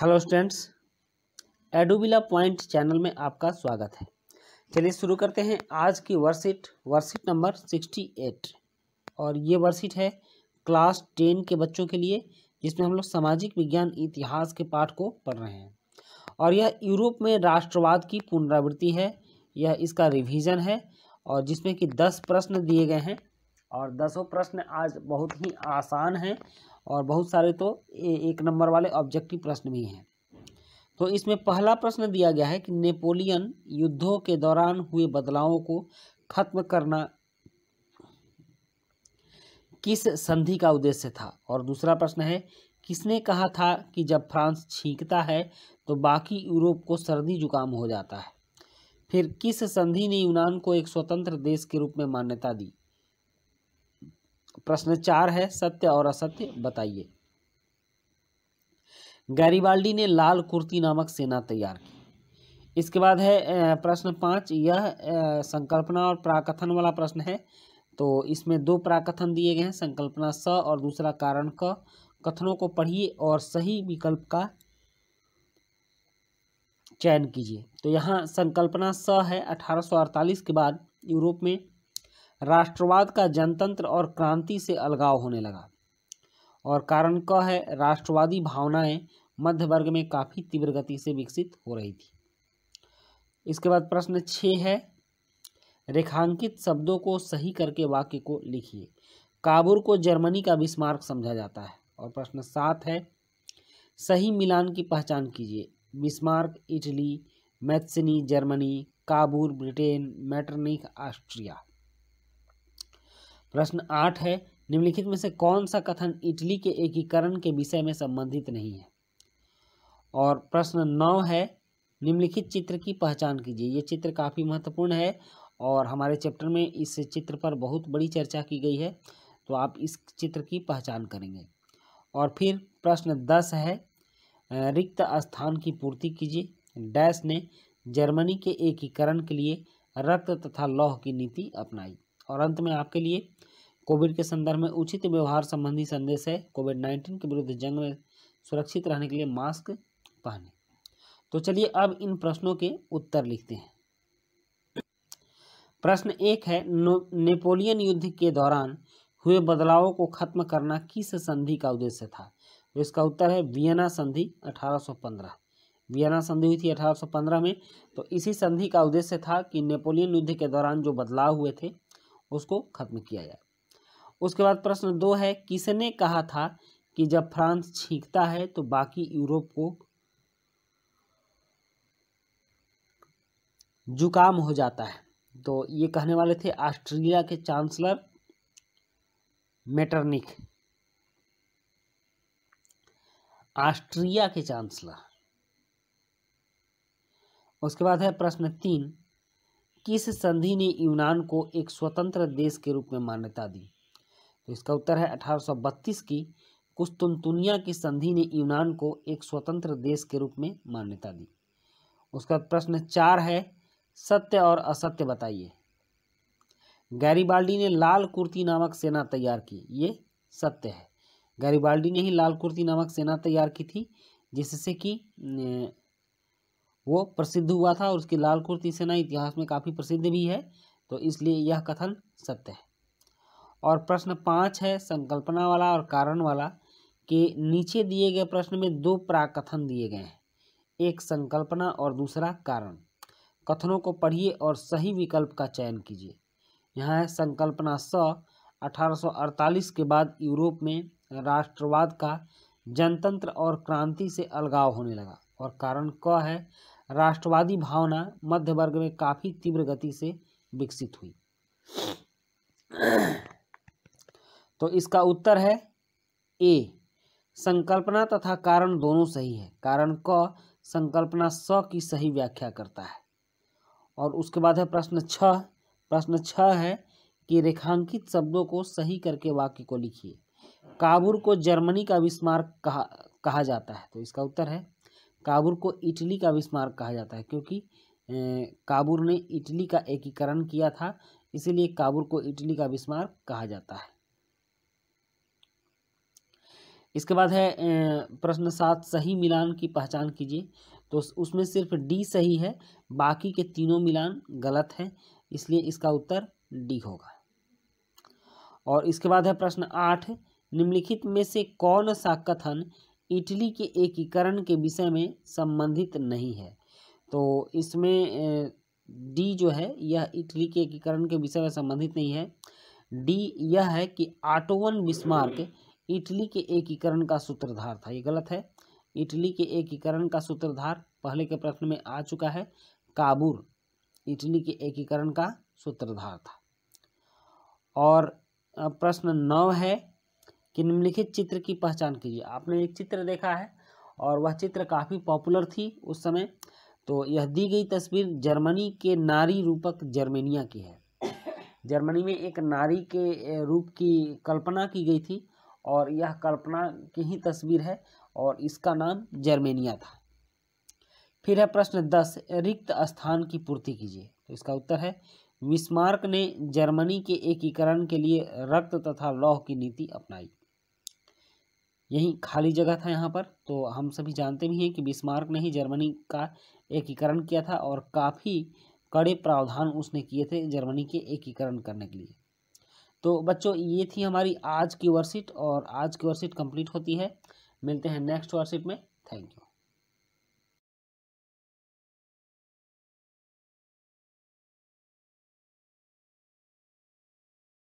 hello students एडोबिला point channel में आपका स्वागत है चलिए शुरू करते हैं आज की worksheet worksheet number sixty eight और ये वर्कशीट है क्लास टेन के बच्चों के लिए जिसमें हम लोग सामाजिक विज्ञान इतिहास के पाठ को पढ़ रहे हैं और यह यूरोप में राष्ट्रवाद की पुनरावृत्ति है यह इसका रिविज़न है और जिसमें कि दस प्रश्न दिए गए हैं और दसों प्रश्न आज बहुत ही आसान हैं और बहुत सारे तो एक नंबर वाले ऑब्जेक्टिव प्रश्न भी हैं तो इसमें पहला प्रश्न दिया गया है कि नेपोलियन युद्धों के दौरान हुए बदलावों को खत्म करना किस संधि का उद्देश्य था और दूसरा प्रश्न है किसने कहा था कि जब फ्रांस छींकता है तो बाकी यूरोप को सर्दी जुकाम हो जाता है फिर किस संधि ने यूनान को एक स्वतंत्र देश के रूप में मान्यता दी प्रश्न चार है सत्य और असत्य बताइए गैरीबाल्डी ने लाल कुर्ती नामक सेना तैयार की इसके बाद है प्रश्न पाँच यह संकल्पना और प्राकथन वाला प्रश्न है तो इसमें दो प्राकथन दिए गए हैं संकल्पना स और दूसरा कारण क कथनों को पढ़िए और सही विकल्प का चयन कीजिए तो यहाँ संकल्पना स है 1848 के बाद यूरोप में राष्ट्रवाद का जनतंत्र और क्रांति से अलगाव होने लगा और कारण क्या है राष्ट्रवादी भावनाएं मध्य वर्ग में काफ़ी तीव्र गति से विकसित हो रही थी इसके बाद प्रश्न छः है रेखांकित शब्दों को सही करके वाक्य को लिखिए काबुर को जर्मनी का बिस्मार्क समझा जाता है और प्रश्न सात है सही मिलान की पहचान कीजिए बिस्मार्क इटली मैथसनी जर्मनी काबुर ब्रिटेन मैटरनिक ऑस्ट्रिया प्रश्न आठ है निम्नलिखित में से कौन सा कथन इटली के एकीकरण के विषय में संबंधित नहीं है और प्रश्न नौ है निम्नलिखित चित्र की पहचान कीजिए ये चित्र काफ़ी महत्वपूर्ण है और हमारे चैप्टर में इस चित्र पर बहुत बड़ी चर्चा की गई है तो आप इस चित्र की पहचान करेंगे और फिर प्रश्न दस है रिक्त स्थान की पूर्ति कीजिए डैश ने जर्मनी के एकीकरण के लिए रक्त तथा लौह की नीति अपनाई और अंत में आपके लिए कोविड के संदर्भ में उचित व्यवहार संबंधी संदेश है कोविड नाइन्टीन के विरुद्ध जंग में सुरक्षित रहने के लिए मास्क पहने तो चलिए अब इन प्रश्नों के उत्तर लिखते हैं प्रश्न एक है नेपोलियन युद्ध के दौरान हुए बदलावों को खत्म करना किस संधि का उद्देश्य था तो इसका उत्तर है वियना संधि 1815 वियना संधि हुई थी 1815 में तो इसी संधि का उद्देश्य था कि नेपोलियन युद्ध के दौरान जो बदलाव हुए थे उसको खत्म किया जाए उसके बाद प्रश्न दो है किसने कहा था कि जब फ्रांस छींकता है तो बाकी यूरोप को जुकाम हो जाता है तो ये कहने वाले थे ऑस्ट्रेलिया के चांसलर मेटरनिक ऑस्ट्रिया के चांसलर उसके बाद है प्रश्न तीन किस संधि ने यूनान को एक स्वतंत्र देश के रूप में मान्यता दी तो इसका उत्तर है 1832 की कुस्तुनतुनिया की संधि ने यूनान को एक स्वतंत्र देश के रूप में मान्यता दी उसका प्रश्न चार है सत्य और असत्य बताइए गैरीबाल्डी ने लाल कुर्ती नामक सेना तैयार की ये सत्य है गैरीबाल्डी ने ही लाल कुर्ती नामक सेना तैयार की थी जिससे कि वो प्रसिद्ध हुआ था और उसकी लाल कुर्ती सेना इतिहास में काफ़ी प्रसिद्ध भी है तो इसलिए यह कथन सत्य है और प्रश्न पाँच है संकल्पना वाला और कारण वाला कि नीचे दिए गए प्रश्न में दो प्राकथन दिए गए हैं एक संकल्पना और दूसरा कारण कथनों को पढ़िए और सही विकल्प का चयन कीजिए यहाँ है संकल्पना स अठारह के बाद यूरोप में राष्ट्रवाद का जनतंत्र और क्रांति से अलगाव होने लगा और कारण क है राष्ट्रवादी भावना मध्य वर्ग में काफ़ी तीव्र गति से विकसित हुई तो इसका उत्तर है ए संकल्पना तथा कारण दोनों सही है कारण क संकल्पना स की सही व्याख्या करता है और उसके बाद है प्रश्न छ प्रश्न छ है कि रेखांकित शब्दों को सही करके वाक्य को लिखिए काबुर को जर्मनी का विस्मार्क कहा कहा जाता है तो इसका उत्तर है काबुर को इटली का बिस्मार्क कहा जाता है क्योंकि काबुर ने इटली का एकीकरण किया था इसीलिए काबुर को इटली का बिस्मार्क कहा जाता है इसके बाद है प्रश्न सात सही मिलान की पहचान कीजिए तो उसमें सिर्फ डी सही है बाकी के तीनों मिलान गलत हैं इसलिए इसका उत्तर डी होगा और इसके बाद है प्रश्न आठ निम्नलिखित में से कौन सा कथन इटली के एकीकरण के विषय में संबंधित नहीं है तो इसमें डी जो है यह इटली के एकीकरण के विषय में संबंधित नहीं है डी यह है कि आटोवन बिस्मार्क इटली के एकीकरण का सूत्रधार था ये गलत है इटली के एकीकरण का सूत्रधार पहले के प्रश्न में आ चुका है काबुर इटली के एकीकरण का सूत्रधार था और प्रश्न नौ है कि निम्नलिखित चित्र की पहचान कीजिए आपने एक चित्र देखा है और वह चित्र काफ़ी पॉपुलर थी उस समय तो यह दी गई तस्वीर जर्मनी के नारी रूपक जर्मेनिया की है जर्मनी में एक नारी के रूप की कल्पना की गई थी और यह कल्पना की ही तस्वीर है और इसका नाम जर्मेनिया था फिर है प्रश्न दस रिक्त स्थान की पूर्ति कीजिए तो इसका उत्तर है विस्मार्क ने जर्मनी के एकीकरण के लिए रक्त तथा लौह की नीति अपनाई यही खाली जगह था यहाँ पर तो हम सभी जानते भी हैं कि बिस्मार्क ने ही जर्मनी का एकीकरण किया था और काफ़ी कड़े प्रावधान उसने किए थे जर्मनी के एकीकरण करने के लिए तो बच्चों ये थी हमारी आज की वर्कशीट और आज की वर्कशीट कंप्लीट होती है मिलते हैं नेक्स्ट वर्कशीट में थैंक यू